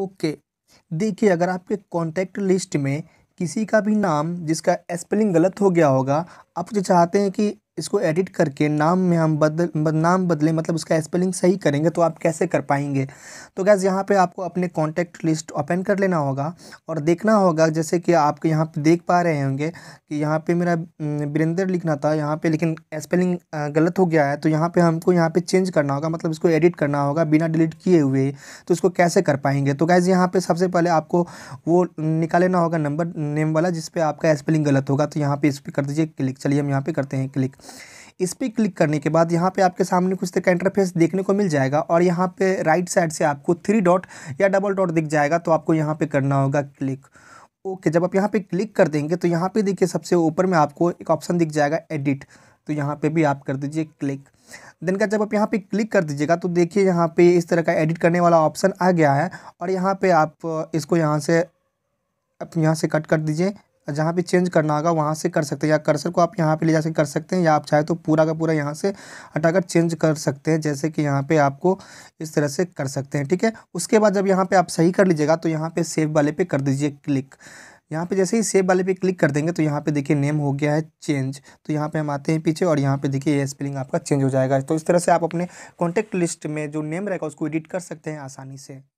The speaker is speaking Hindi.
ओके देखिए अगर आपके कॉन्टैक्ट लिस्ट में किसी का भी नाम जिसका स्पेलिंग गलत हो गया होगा आप जो चाहते हैं कि इसको एडिट करके नाम में हम बदल बद, नाम बदलें मतलब उसका स्पेलिंग सही करेंगे तो आप कैसे कर पाएंगे तो गैस यहाँ पे आपको अपने कॉन्टैक्ट लिस्ट ओपन कर लेना होगा और देखना होगा जैसे कि आप यहाँ पे देख पा रहे होंगे कि यहाँ पे मेरा वीरेंद्र लिखना था यहाँ पे लेकिन स्पेलिंग गलत हो गया है तो यहाँ पर हमको यहाँ पर चेंज करना होगा मतलब इसको एडिट करना होगा बिना डिलीट किए हुए तो इसको कैसे कर पाएंगे तो गैस यहाँ पर सबसे पहले आपको वो निकालना होगा नंबर नेम वाला जिसपे आपका स्पेलिंग गलत होगा तो यहाँ पर इस पर कर दीजिए क्लिक चलिए हम यहाँ पे करते हैं क्लिक इस पर क्लिक करने के बाद यहाँ पे आपके सामने कुछ तरह का इंटरफेस देखने को मिल जाएगा और यहाँ पे राइट साइड से आपको थ्री डॉट या डबल डॉट दिख जाएगा तो आपको यहाँ पे करना होगा क्लिक ओके जब आप यहाँ पे क्लिक कर देंगे तो यहाँ पे देखिए सबसे ऊपर में आपको एक ऑप्शन दिख जाएगा एडिट तो यहाँ पे भी आप कर दीजिए क्लिक देन का जब आप यहाँ पे क्लिक कर दीजिएगा तो देखिए यहाँ पे इस तरह का एडिट करने वाला ऑप्शन आ गया है और यहाँ पे आप इसको यहाँ से आप यहाँ से कट कर दीजिए जहाँ पे चेंज करना होगा वहाँ से कर सकते हैं या कर्सर को आप यहाँ पे ले जा कर सकते हैं या आप चाहे तो पूरा का पूरा यहाँ से हटाकर चेंज कर सकते हैं जैसे कि यहाँ पे आपको इस तरह से कर सकते हैं ठीक है उसके बाद जब यहाँ पे आप सही कर लीजिएगा तो यहाँ पे सेव वाले पे कर दीजिए क्लिक यहाँ पे जैसे ही सेव वाले पे क्लिक कर देंगे तो यहाँ पे देखिए नेम हो गया है चेंज तो यहाँ पे हम आते हैं पीछे और यहाँ पे देखिए ये स्पेलिंग आपका चेंज हो जाएगा तो इस तरह से आप अपने कॉन्टैक्ट लिस्ट में जो नेम रहेगा उसको एडिट कर सकते हैं आसानी से